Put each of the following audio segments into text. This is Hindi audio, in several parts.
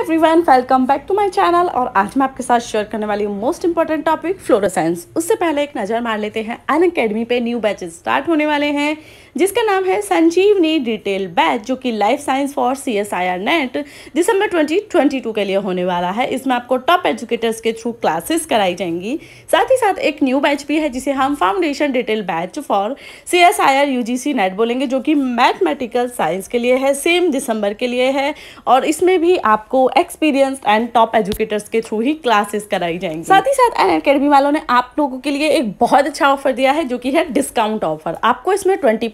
everyone welcome back to my channel और आज मैं आपके साथ शेयर करने वाली हूँ मोस्ट इंपॉर्टेंट टॉपिक फ्लोरोसाइंस उससे पहले एक नज़र मार लेते हैं अन अकेडमी पे न्यू बैचेस स्टार्ट होने वाले हैं जिसका नाम है संजीवनी डिटेल बैच जो कि life science for C S I R NET दिसंबर ट्वेंटी ट्वेंटी टू के लिए होने वाला है इसमें आपको टॉप एजुकेटर्स के थ्रू क्लासेस कराई जाएंगी साथ ही साथ एक न्यू बैच भी है जिसे हम foundation detail batch for C S I R U G C NET बोलेंगे जो कि मैथमेटिकल साइंस के लिए है सेम दिसंबर के लिए है और इसमें भी आपको एक्सपीरियंस एंड टॉप एजुकेटर्स के थ्रू ही क्लासेस कराई जाएंगी साथ ही साथ एन अकेडमी वालों ने आप लोगों के लिए एक बहुत अच्छा ऑफर दिया है जो कि है डिस्काउंट ऑफर आपको इसमें ट्वेंटी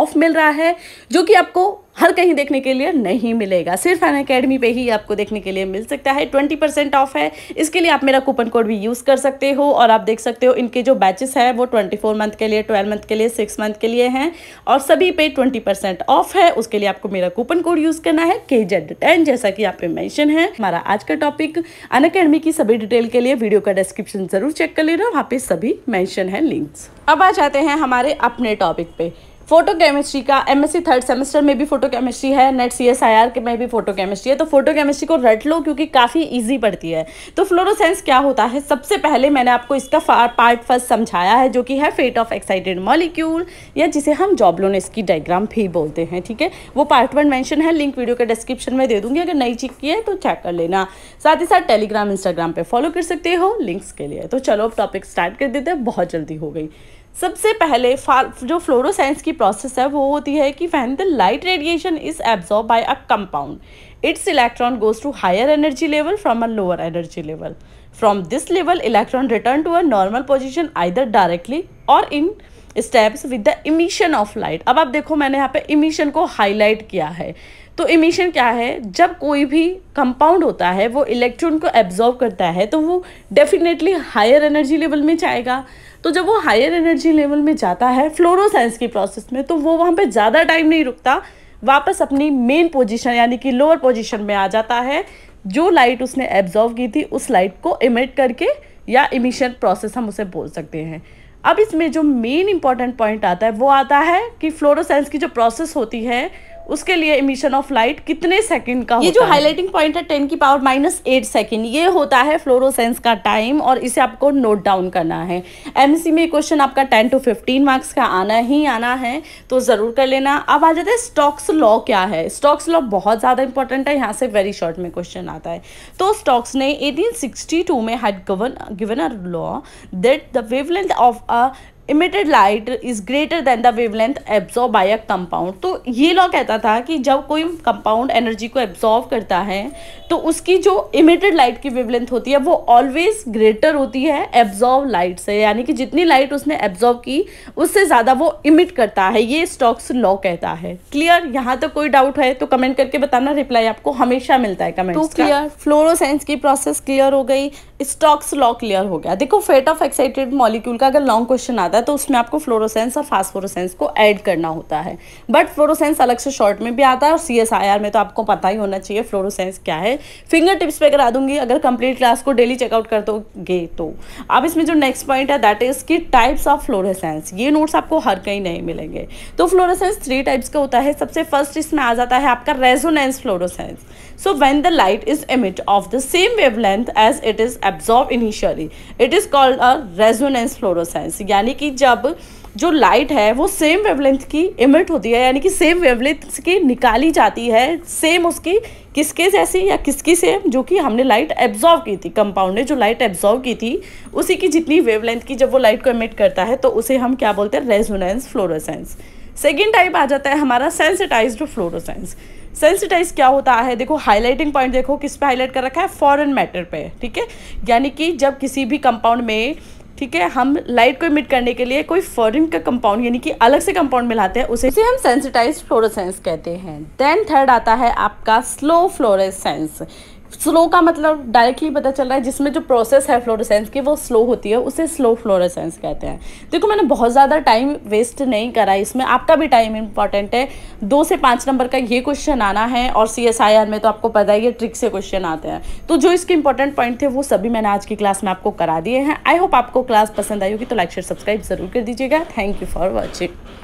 ऑफ मिल रहा है जो कि आपको हर कहीं देखने के लिए नहीं मिलेगा सिर्फ अन अकेडमी पे ही आपको देखने के लिए मिल सकता है ट्वेंटी परसेंट ऑफ है इसके लिए आप मेरा कूपन कोड भी यूज़ कर सकते हो और आप देख सकते हो इनके जो बैचेस है वो ट्वेंटी फोर मंथ के लिए ट्वेल्व मंथ के लिए सिक्स मंथ के लिए हैं और सभी पे ट्वेंटी परसेंट ऑफ है उसके लिए आपको मेरा कूपन कोड यूज़ करना है के जेड टेन जैसा कि आप पे मैंशन है हमारा आज का टॉपिक अन अकेडमी की सभी डिटेल के लिए वीडियो का डिस्क्रिप्शन ज़रूर चेक कर लेना वहाँ पे सभी मैंशन है लिंक्स अब आ जाते हैं हमारे अपने टॉपिक पे फोटोकेमिस्ट्री का एमएससी थर्ड सेमेस्टर में भी फोटोकेमिस्ट्री है नेट सीएसआईआर के में भी फोटोकेमिस्ट्री है तो फोटोकेमिस्ट्री को रट लो क्योंकि काफ़ी इजी पड़ती है तो फ्लोरोसेंस क्या होता है सबसे पहले मैंने आपको इसका पार्ट फर्स्ट समझाया है जो कि है फेट ऑफ एक्साइटेड मॉलिक्यूल या जिसे हम जॉबलोन इसकी डायग्राम भी बोलते हैं ठीक है वो पार्ट वन मैंशन है लिंक वीडियो के डिस्क्रिप्शन में दे दूंगी अगर नई चीज की है तो चेक कर लेना साथ ही साथ टेलीग्राम इंस्टाग्राम पर फॉलो कर सकते हो लिंक्स के लिए तो चलो अब टॉपिक स्टार्ट कर देते हैं बहुत जल्दी हो गई सबसे पहले जो फ्लोरोसेंस की प्रोसेस है वो होती है कि when the light radiation is absorb by a compound its electron goes to higher energy level from a lower energy level from this level electron return to a normal position either directly or in steps with the emission of light अब आप देखो मैंने यहाँ पे इमिशन को हाईलाइट किया है तो इमिशन क्या है जब कोई भी कंपाउंड होता है वो इलेक्ट्रॉन को एब्जॉर्व करता है तो वो डेफिनेटली हायर एनर्जी लेवल में जाएगा तो जब वो हायर एनर्जी लेवल में जाता है फ्लोरोसेंस की प्रोसेस में तो वो वहाँ पर ज़्यादा टाइम नहीं रुकता वापस अपनी मेन पोजीशन यानी कि लोअर पोजीशन में आ जाता है जो लाइट उसने एब्जॉर्व की थी उस लाइट को इमिट करके या इमिशन प्रोसेस हम उसे बोल सकते हैं अब इसमें जो मेन इंपॉर्टेंट पॉइंट आता है वो आता है कि फ्लोरोसेंस की जो प्रोसेस होती है उसके लिए इमिशन ऑफ लाइट कितने सेकंड का ये होता जो हाईलाइटिंग पॉइंट है टेन की पावर माइनस एट सेकेंड ये होता है फ्लोरोसेंस का टाइम और इसे आपको नोट डाउन करना है एमसी में क्वेश्चन आपका टेन टू फिफ्टीन मार्क्स का आना ही आना है तो ज़रूर कर लेना अब आ जाते हैं स्टॉक्स लॉ क्या है स्टॉक्स लॉ बहुत ज़्यादा इंपॉर्टेंट है यहाँ से वेरी शॉर्ट में क्वेश्चन आता है तो स्टॉक्स ने एटीन में had given a law that the wavelength of a emitted light is greater than the wavelength absorb by a compound तो ये लॉ कहता था कि जब कोई कंपाउंड एनर्जी को एब्जॉर्व करता है तो उसकी जो इमिटेड लाइट की वेवलेंथ होती है वो ऑलवेज ग्रेटर होती है एब्जॉर्व लाइट से यानी कि जितनी लाइट उसने एब्जॉर्व की उससे ज़्यादा वो इमिट करता है ये स्टॉक्स लॉ कहता है क्लियर यहाँ तक तो कोई डाउट है तो कमेंट करके बताना रिप्लाई आपको हमेशा मिलता है कमेंट तो क्लियर फ्लोरोसेंस की प्रोसेस क्लियर हो गई स्टॉक्स लॉ क्लियर हो गया देखो फेट ऑफ एक्साइटेड मॉलिक्यूल का अगर लॉन्ग क्वेश्चन आता है तो उसमें आपको फ्लोरोसेंस और फास्फोरोसेंस को ऐड करना होता है बट फ्लोरोसेंस अलग से शॉर्ट में भी आता है और सी में तो आपको पता ही होना चाहिए फ्लोरोसेंस क्या है फिंगर टिप्स पे करा दूंगी अगर कंप्लीट क्लास को डेली चेकआउट कर दोगे तो अब इसमें जो नेक्स्ट पॉइंट है दैट इज़ की टाइप्स ऑफ फ्लोरोसेंस ये नोट्स आपको हर कहीं नहीं मिलेंगे तो फ्लोरोसेंस थ्री टाइप्स का होता है सबसे फर्स्ट इसमें आ जाता है आपका resonance fluorescence so when the light is emit of the same wavelength as it is absorb initially it is called a resonance fluorescence यानी कि जब जो लाइट है वो सेम वेवलेंथ की इमिट होती है यानी कि सेम वेवलेंथ की निकाली जाती है सेम उसकी किसके जैसी या किसकी सेम जो कि हमने लाइट एब्जॉर्व की थी कंपाउंड ने जो लाइट एब्जॉर्व की थी उसी की जितनी वेवलेंथ की जब वो लाइट को इमिट करता है तो उसे हम क्या बोलते हैं रेजोनेंस फ्लोरोसेंस सेकेंड टाइप आ जाता है हमारा सेंसिटाइज फ्लोरोसेंस सेंसिटाइज क्या होता है देखो हाईलाइटिंग पॉइंट देखो किस पे हाईलाइट कर रखा है फॉरन मैटर पे ठीक है यानी कि जब किसी भी कंपाउंड में ठीक है हम लाइट को इमिट करने के लिए कोई फॉरेन का कंपाउंड यानी कि अलग से कंपाउंड मिलाते हैं उसे हम सेंसिटाइज फ्लोरोसेंस कहते हैं देन थर्ड आता है आपका स्लो फ्लोरेसेंस स्लो का मतलब डायरेक्टली पता चल रहा है जिसमें जो प्रोसेस है फ्लोरोसेंस की वो स्लो होती है उसे स्लो फ्लोरोसेंस कहते हैं देखो मैंने बहुत ज़्यादा टाइम वेस्ट नहीं करा इसमें आपका भी टाइम इंपॉर्टेंट है दो से पाँच नंबर का ये क्वेश्चन आना है और सी एस आई आर में तो आपको पता ही है ट्रिक से क्वेश्चन आते हैं तो जो इसके इंपॉर्टेंट पॉइंट थे वो सभी मैंने आज की क्लास में आपको करा दिए हैं आई होप आपको क्लास पसंद आई होगी तो लाइक शेयर सब्सक्राइब जरूर कर दीजिएगा थैंक यू फॉर वॉचिंग